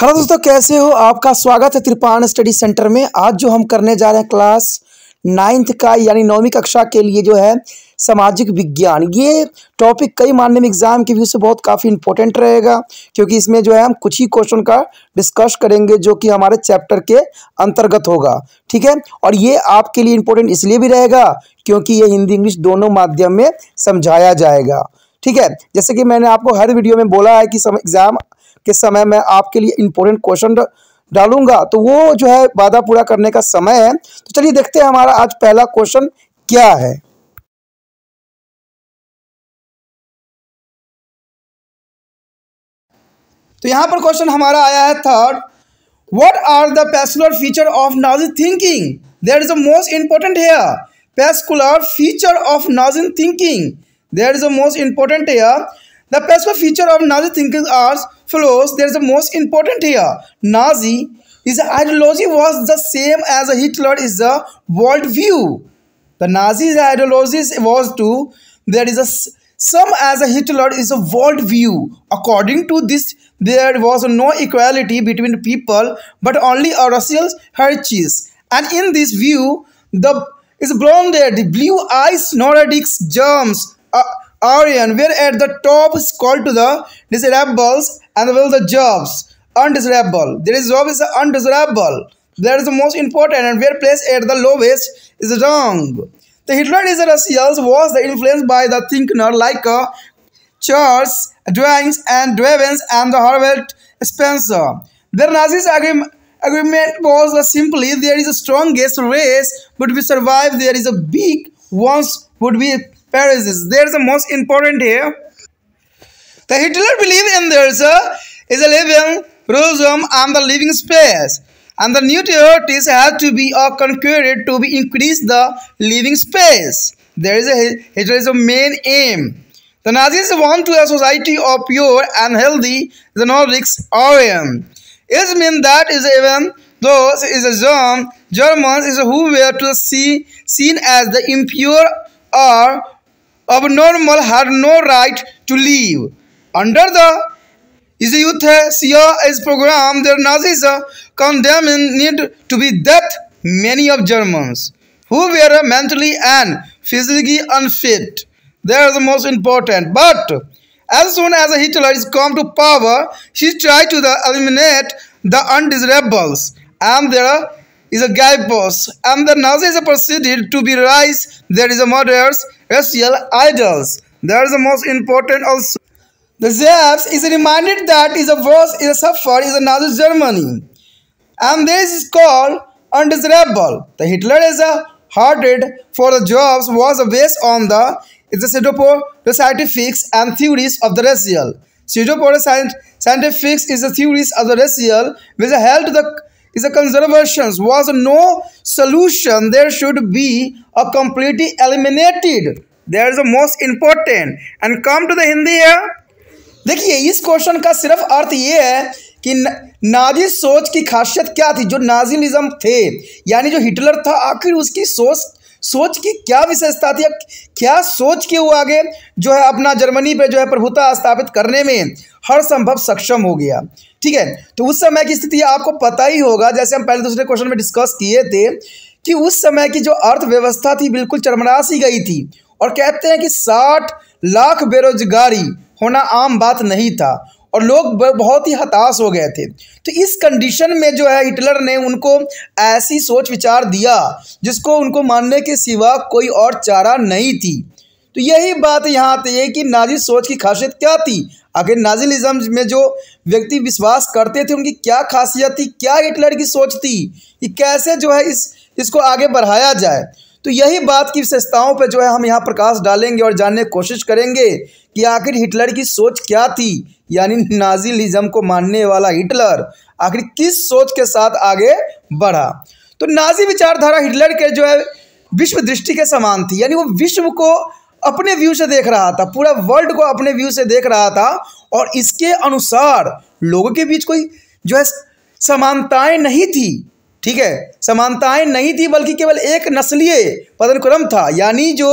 Hello दोस्तों कैसे हो आपका स्वागत है त्रिपाण स्टडी सेंटर में आज जो हम करने जा रहे हैं क्लास नाइन्थ का यानी नौवीं कक्षा के लिए जो है सामाजिक विज्ञान ये टॉपिक कई मान्य में एग्जाम के व्यू से बहुत काफ़ी इंपॉर्टेंट रहेगा क्योंकि इसमें जो है हम कुछ ही क्वेश्चन का डिस्कस करेंगे जो कि हमारे चैप्टर के अंतर्गत होगा ठीक है और ये आपके लिए इंपॉर्टेंट इसलिए भी रहेगा क्योंकि ये हिंदी इंग्लिश दोनों माध्यम में समझाया जाएगा ठीक है जैसे कि मैंने आपको हर वीडियो में बोला है कि एग्ज़ाम के समय में आपके लिए इम्पोर्टेंट क्वेश्चन डालूंगा तो वो जो है वादा पूरा करने का समय है तो चलिए देखते हैं हमारा आज पहला क्वेश्चन क्या है तो यहां पर क्वेश्चन हमारा आया है third what are the peculiar feature of Nazi thinking there is the most important here peculiar feature of Nazi thinking There is the most important here. The principal feature of Nazi thinking arts flows. There is the most important here. Nazi his ideology was the same as Hitler is the worldview. The Nazi ideology was to there is a some as a Hitler is a worldview. According to this, there was no equality between people, but only a racial hierarchies. And in this view, the is blonde, the blue eyes, Nordics, germs, uh, Orion were at the top called to the desirables and will the jobs undesirable. There is job is undesirable. That is the most important and where placed at the lowest is wrong. The Hitler's Russians was influenced by the thinker like uh, Charles Drawings and Dravens and the Herbert Spencer. Their Nazis agreement agreement was simply there is a strongest race would be survive there is a big ones would be Pharisees. There's the most important here. The Hitler believed in there's a, is a living room and the living space. And the new territories had to be conquered to be increase the living space. There is a a main aim. The Nazis want to a society of pure and healthy the Nordics Orion. It means that is even those is a German, Germans is who were to see seen as the impure or abnormal had no right to live. Under the Iseuthesia's program, the Nazis condemned need to be death many of Germans who were mentally and physically unfit. They are the most important. But as soon as Hitler is come to power, he tried to eliminate the undesirables and there is a guy boss and the Nazis proceeded to be rise. There is a murders racial idols. That's the most important also. The Zeps is reminded that is a verse is a suffer is another Germany. And this is called undesirable. The Hitler is a hearted for the jobs was based on the is the pseudo scientifics and theories of the racial. Pseudo scientifics is the theories of the racial which held the is a conservation was no solution there should be a completely eliminated there is a most important and come to the hindi here देखिए इस question का सिर्फ अर्थ ये है कि Nazi सोच की खासियत क्या थी जो नाजीलिज्म थे यानी जो हिटलर था आखिर उसकी सोच सोच की क्या विशेषता थी क्या सोच के वो आगे जो है अपना जर्मनी पे जो है प्रभुता स्थापित करने में हर संभव सक्षम हो गया ठीक है तो उस समय की स्थिति आपको पता ही होगा जैसे हम पहले दूसरे क्वेश्चन में डिस्कस किए थे कि उस समय की जो अर्थव्यवस्था थी बिल्कुल चरमरासी गई थी और कहते हैं कि साठ लाख बेरोजगारी होना आम बात नहीं था और लोग बहुत ही हताश हो गए थे तो इस कंडीशन में जो है हिटलर ने उनको ऐसी सोच विचार दिया जिसको उनको मानने के सिवा कोई और चारा नहीं थी तो यही बात यहाँ आती है कि नाजी सोच की खासियत क्या थी आखिर नाजिलिज्म में जो व्यक्ति विश्वास करते थे उनकी क्या खासियत थी क्या हिटलर की सोच थी कि कैसे जो है इस इसको आगे बढ़ाया जाए तो यही बात की विशेषताओं पर जो है हम यहाँ प्रकाश डालेंगे और जानने की कोशिश करेंगे कि आखिर हिटलर की सोच क्या थी यानी नाजिलिज्म को मानने वाला हिटलर आखिर किस सोच के साथ आगे बढ़ा तो नाजी विचारधारा हिटलर के जो है विश्व दृष्टि के समान थी यानी वो विश्व को अपने व्यू से देख रहा था पूरा वर्ल्ड को अपने व्यू से देख रहा था और इसके अनुसार लोगों के बीच कोई जो है समानताएं नहीं थी ठीक है समानताएं नहीं थी बल्कि केवल एक नस्लीय पदनक्रम था यानी जो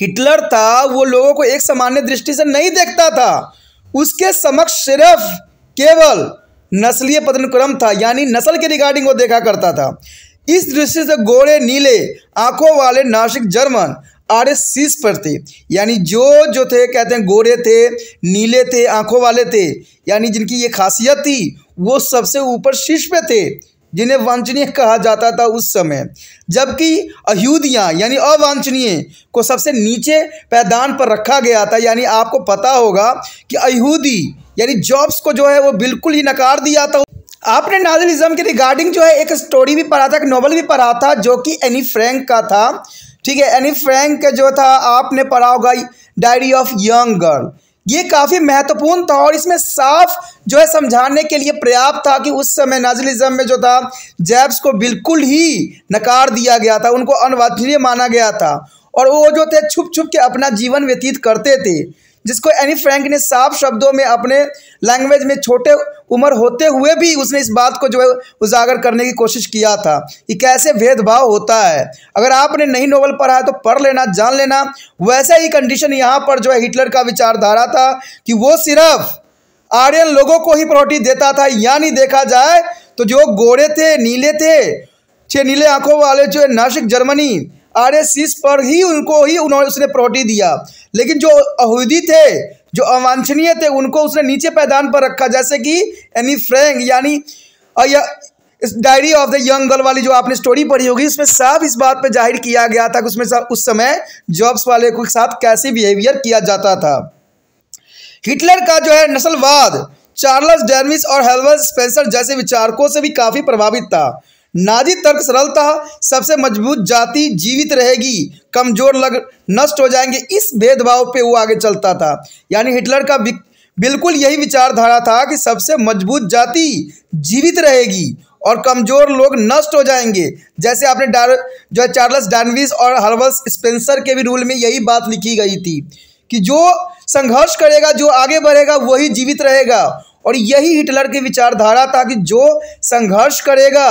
हिटलर था वो लोगों को एक सामान्य दृष्टि से नहीं देखता था उसके समक्ष सिर्फ केवल नस्लीय पदनक्रम था यानी नस्ल के रिगार्डिंग वो देखा करता था इस दृष्टि से गोरे नीले आंखों वाले नासिक जर्मन आर शीश पर थे यानी जो जो थे कहते हैं गोरे थे नीले थे आंखों वाले थे यानी जिनकी ये खासियत थी वो सबसे ऊपर शीश पे थे जिन्हें वांछनीय कहा जाता था उस समय जबकि अयुधियाँ यानी अवांछनीय को सबसे नीचे पैदान पर रखा गया था यानी आपको पता होगा कि अयूदी यानी जॉब्स को जो है वो बिल्कुल ही नकार दिया था आपने नाजलिज्म के रिगार्डिंग जो है एक स्टोरी भी पढ़ा था एक नॉवल भी पढ़ा था जो कि एनी फ्रैंक का था ठीक है एनी फ्रैंक का जो था आपने पढ़ा होगा डायरी ऑफ यंग गर्ल ये काफ़ी महत्वपूर्ण था और इसमें साफ जो है समझाने के लिए पर्याप्त था कि उस समय नाजलिज्म में जो था जैब्स को बिल्कुल ही नकार दिया गया था उनको अनवाचनीय माना गया था और वो जो थे छुप छुप के अपना जीवन व्यतीत करते थे जिसको एनी फ्रैंक ने साफ शब्दों में अपने लैंग्वेज में छोटे उम्र होते हुए भी उसने इस बात को जो है उजागर करने की कोशिश किया था कि कैसे भेदभाव होता है अगर आपने नई नोवेल पढ़ा है तो पढ़ लेना जान लेना वैसा ही कंडीशन यहाँ पर जो है हिटलर का विचारधारा था कि वो सिर्फ आर्यन लोगों को ही प्रॉपर्टी देता था या नहीं देखा जाए तो जो गोरे थे नीले थे छे नीले आंखों वाले जो है नासिक जर्मनी आरएसएस पर ही उनको ही उन्होंने उसने प्रॉटी दिया लेकिन जो अहूदी थे जो अवांछनीय थे उनको उसने नीचे पैदान पर रखा जैसे कि एनी फ्रेंक यानी इस diary of the young girl वाली जो आपने स्टोरी पढ़ी होगी उसमें साफ इस बात पर जाहिर किया गया था कि उसमें उस समय जॉब्स वाले के साथ कैसे बिहेवियर किया जाता था हिटलर का जो है नस्लवाद चार्ल्स डेनविस और हेलवर्स स्पेंसर जैसे विचारकों से भी काफ़ी प्रभावित था नाजी तर्क सरलता सबसे मजबूत जाति जीवित रहेगी कमजोर लग नष्ट हो जाएंगे इस भेदभाव पे वो आगे चलता था यानी हिटलर का बिल्कुल यही विचारधारा था कि सबसे मजबूत जाति जीवित रहेगी और कमजोर लोग नष्ट हो जाएंगे जैसे आपने डार जो है चार्ल्स डानविस और हर्बल्स स्पेंसर के भी रूल में यही बात लिखी गई थी कि जो संघर्ष करेगा जो आगे बढ़ेगा वही जीवित रहेगा और यही हिटलर की विचारधारा था कि जो संघर्ष करेगा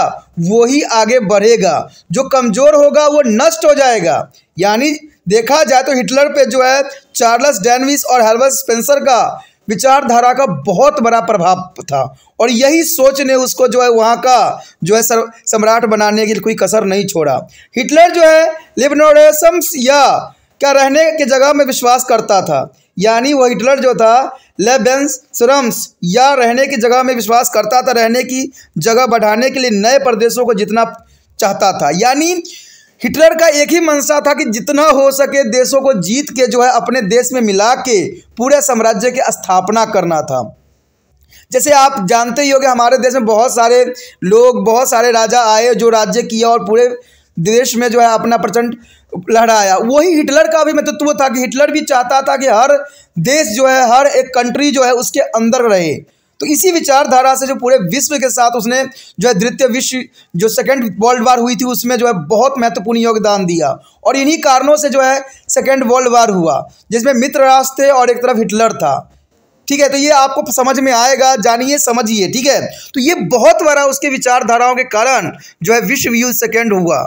वही आगे बढ़ेगा जो कमज़ोर होगा वो नष्ट हो जाएगा यानी देखा जाए तो हिटलर पे जो है चार्ल्स डैनविस और हर्बर्ट स्पेंसर का विचारधारा का बहुत बड़ा प्रभाव था और यही सोच ने उसको जो है वहाँ का जो है सम्राट बनाने की कोई कसर नहीं छोड़ा हिटलर जो है लिबनोरेसम्स या क्या रहने की जगह में विश्वास करता था यानी वो हिटलर जो था लेबेंस या रहने की जगह में विश्वास करता था रहने की जगह बढ़ाने के लिए नए प्रदेशों को जितना चाहता था यानी हिटलर का एक ही मंशा था कि जितना हो सके देशों को जीत के जो है अपने देश में मिला के पूरे साम्राज्य की स्थापना करना था जैसे आप जानते ही कि हमारे देश में बहुत सारे लोग बहुत सारे राजा आए जो राज्य किया और पूरे देश में जो है अपना प्रचंड लहराया वही हिटलर का भी तो था कि हिटलर भी चाहता था कि हर देश जो है हर एक कंट्री जो है उसके अंदर रहे तो इसी विचारधारा से जो पूरे विश्व के साथ उसने जो है द्वितीय विश्व जो सेकेंड वर्ल्ड वार हुई थी उसमें जो है बहुत महत्वपूर्ण योगदान दिया और इन्हीं कारणों से जो है सेकेंड वर्ल्ड वार हुआ जिसमें मित्र राष्ट्र थे और एक तरफ हिटलर था ठीक है तो ये आपको समझ में आएगा जानिए समझिए ठीक है तो ये बहुत बड़ा उसके विचारधाराओं के कारण जो है विश्व युद्ध सेकेंड हुआ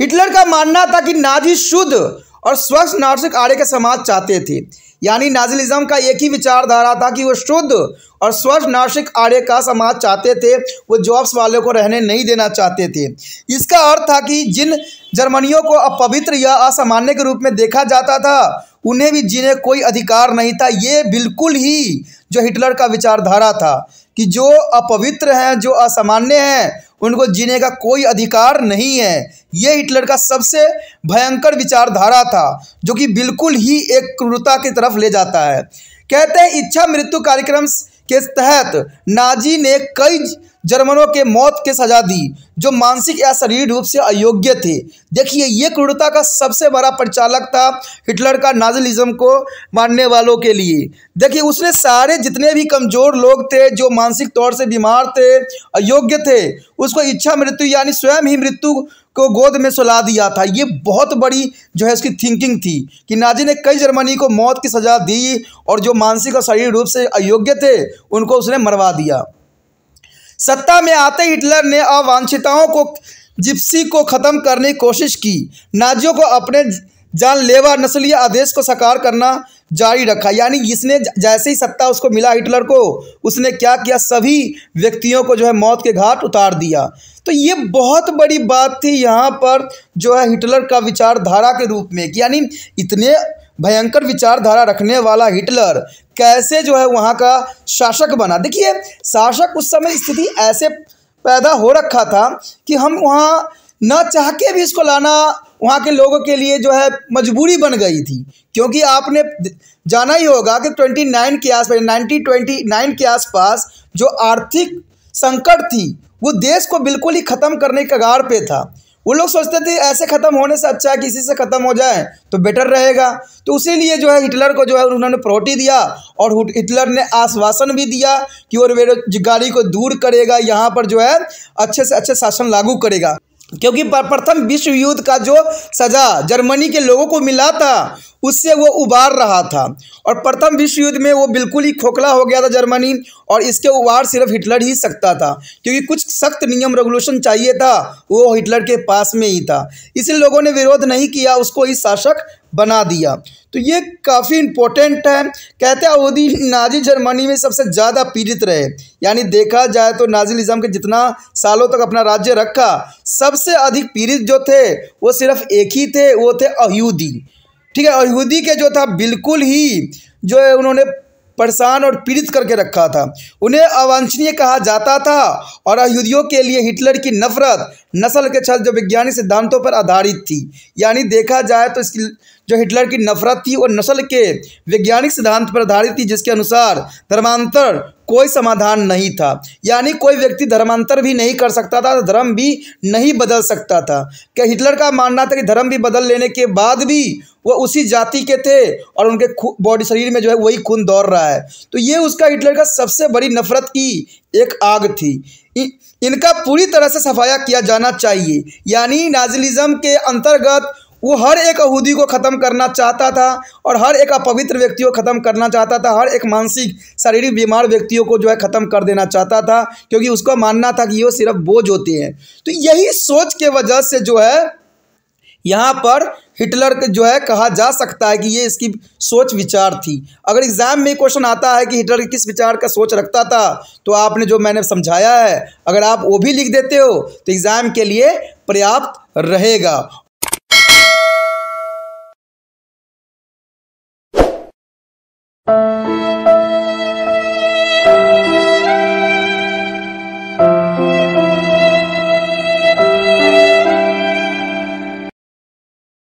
हिटलर का मानना था कि नाजी शुद्ध और स्वच्छ नार्सिक आर्य का समाज चाहते थे यानी नाजिलिज्म का एक ही विचारधारा था कि वो शुद्ध और स्वच्छ नासिक आर्य का समाज चाहते थे वो जॉब्स वालों को रहने नहीं देना चाहते थे इसका अर्थ था कि जिन जर्मनियों को अपवित्र या असामान्य के रूप में देखा जाता था उन्हें भी जीने कोई अधिकार नहीं था ये बिल्कुल ही जो हिटलर का विचारधारा था कि जो अपवित्र हैं जो असामान्य हैं उनको जीने का कोई अधिकार नहीं है ये हिटलर का सबसे भयंकर विचारधारा था जो कि बिल्कुल ही एक क्रूरता की तरफ ले जाता है कहते हैं इच्छा मृत्यु कार्यक्रम के तहत नाजी ने कई जर्मनों के मौत की सजा दी जो मानसिक या शरीर रूप से अयोग्य थे देखिए ये क्रूरता का सबसे बड़ा प्रचालक था हिटलर का नाजलिज्म को मानने वालों के लिए देखिए उसने सारे जितने भी कमज़ोर लोग थे जो मानसिक तौर से बीमार थे अयोग्य थे उसको इच्छा मृत्यु यानी स्वयं ही मृत्यु को गोद में सुला दिया था ये बहुत बड़ी जो है उसकी थिंकिंग थी कि नाजी ने कई जर्मनी को मौत की सज़ा दी और जो मानसिक और शरीर रूप से अयोग्य थे उनको उसने मरवा दिया सत्ता में आते हिटलर ने अवांछिताओं को जिप्सी को ख़त्म करने की कोशिश की नाजियों को अपने जानलेवा नस्लीय आदेश को साकार करना जारी रखा यानी जिसने जैसे ही सत्ता उसको मिला हिटलर को उसने क्या किया सभी व्यक्तियों को जो है मौत के घाट उतार दिया तो ये बहुत बड़ी बात थी यहाँ पर जो है हिटलर का विचारधारा के रूप में यानी इतने भयंकर विचारधारा रखने वाला हिटलर कैसे जो है वहाँ का शासक बना देखिए शासक उस समय स्थिति ऐसे पैदा हो रखा था कि हम वहाँ न चाह के भी इसको लाना वहाँ के लोगों के लिए जो है मजबूरी बन गई थी क्योंकि आपने जाना ही होगा कि 29 के आसपास ट्वेंटी के आसपास जो आर्थिक संकट थी वो देश को बिल्कुल ही ख़त्म करने के कगार पे था वो लोग सोचते थे ऐसे ख़त्म होने से अच्छा है किसी से ख़त्म हो जाए तो बेटर रहेगा तो उसी लिए जो है हिटलर को जो है उन्होंने प्रोटी दिया और हिटलर ने आश्वासन भी दिया कि वो बेरोजगारी को दूर करेगा यहाँ पर जो है अच्छे से अच्छे शासन लागू करेगा क्योंकि प्रथम विश्व युद्ध का जो सजा जर्मनी के लोगों को मिला था उससे वो उबार रहा था और प्रथम विश्व युद्ध में वो बिल्कुल ही खोखला हो गया था जर्मनी और इसके उबार सिर्फ हिटलर ही सकता था क्योंकि कुछ सख्त नियम रेगुलेशन चाहिए था वो हिटलर के पास में ही था इसलिए लोगों ने विरोध नहीं किया उसको ही शासक बना दिया तो ये काफ़ी इम्पोर्टेंट है कहते हैं अवधि नाजी जर्मनी में सबसे ज़्यादा पीड़ित रहे यानी देखा जाए तो निजाम के जितना सालों तक अपना राज्य रखा सबसे अधिक पीड़ित जो थे वो सिर्फ एक ही थे वो थे अहूदी ठीक है अहूदी के जो था बिल्कुल ही जो है उन्होंने परेशान और पीड़ित करके रखा था उन्हें अवांछनीय कहा जाता था और अयुधियों के लिए हिटलर की नफरत नस्ल के छल जो वैज्ञानिक सिद्धांतों पर आधारित थी यानी देखा जाए तो इसकी जो हिटलर की नफरत थी और नस्ल के वैज्ञानिक सिद्धांत पर आधारित थी जिसके अनुसार धर्मांतर कोई समाधान नहीं था यानी कोई व्यक्ति धर्मांतर भी नहीं कर सकता था धर्म भी नहीं बदल सकता था क्या हिटलर का मानना था कि धर्म भी बदल लेने के बाद भी वह उसी जाति के थे और उनके बॉडी शरीर में जो है वही खून दौड़ रहा है तो ये उसका हिटलर का सबसे बड़ी नफरत की एक आग थी इ, इनका पूरी तरह से सफाया किया जाना चाहिए यानी नाजिलिज्म के अंतर्गत वो हर एक अहूदी को ख़त्म करना चाहता था और हर एक अपवित्र व्यक्ति को ख़त्म करना चाहता था हर एक मानसिक शारीरिक बीमार व्यक्तियों को जो है ख़त्म कर देना चाहता था क्योंकि उसका मानना था कि ये सिर्फ बोझ होते हैं तो यही सोच के वजह से जो है यहाँ पर हिटलर के जो है कहा जा सकता है कि ये इसकी सोच विचार थी अगर एग्जाम में क्वेश्चन आता है कि हिटलर किस विचार का सोच रखता था तो आपने जो मैंने समझाया है अगर आप वो भी लिख देते हो तो एग्ज़ाम के लिए पर्याप्त रहेगा